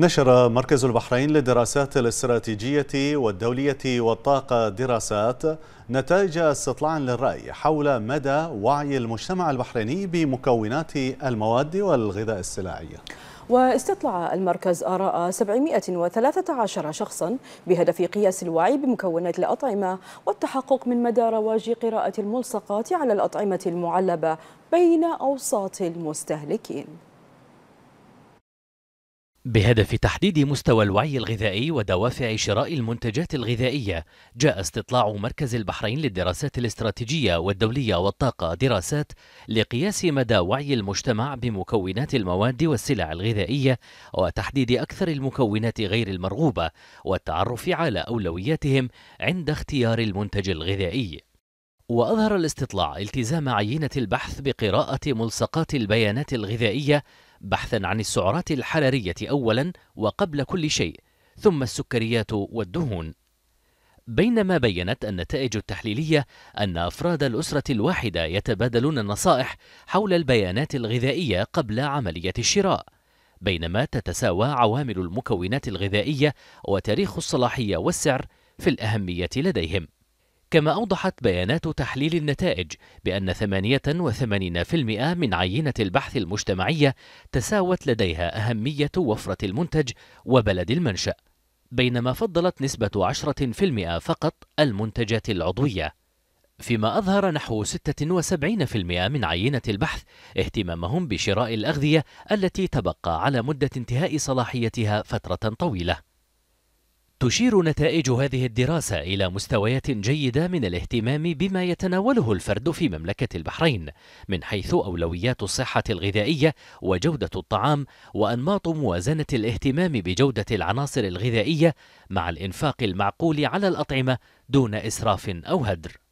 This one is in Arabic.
نشر مركز البحرين للدراسات الاستراتيجية والدولية والطاقة دراسات نتائج استطلاع للرأي حول مدى وعي المجتمع البحريني بمكونات المواد والغذاء السلعي واستطلع المركز آراء 713 شخصا بهدف قياس الوعي بمكونات الأطعمة والتحقق من مدى رواج قراءة الملصقات على الأطعمة المعلبة بين أوساط المستهلكين بهدف تحديد مستوى الوعي الغذائي ودوافع شراء المنتجات الغذائية جاء استطلاع مركز البحرين للدراسات الاستراتيجية والدولية والطاقة دراسات لقياس مدى وعي المجتمع بمكونات المواد والسلع الغذائية وتحديد أكثر المكونات غير المرغوبة والتعرف على أولوياتهم عند اختيار المنتج الغذائي وأظهر الاستطلاع التزام عينة البحث بقراءة ملصقات البيانات الغذائية بحثا عن السعرات الحرارية أولا وقبل كل شيء ثم السكريات والدهون بينما بينت النتائج التحليلية أن أفراد الأسرة الواحدة يتبادلون النصائح حول البيانات الغذائية قبل عملية الشراء بينما تتساوى عوامل المكونات الغذائية وتاريخ الصلاحية والسعر في الأهمية لديهم كما أوضحت بيانات تحليل النتائج بأن 88% من عينة البحث المجتمعية تساوت لديها أهمية وفرة المنتج وبلد المنشأ بينما فضلت نسبة 10% فقط المنتجات العضوية فيما أظهر نحو 76% من عينة البحث اهتمامهم بشراء الأغذية التي تبقى على مدة انتهاء صلاحيتها فترة طويلة تشير نتائج هذه الدراسة إلى مستويات جيدة من الاهتمام بما يتناوله الفرد في مملكة البحرين من حيث أولويات الصحة الغذائية وجودة الطعام وأنماط موازنة الاهتمام بجودة العناصر الغذائية مع الإنفاق المعقول على الأطعمة دون إسراف أو هدر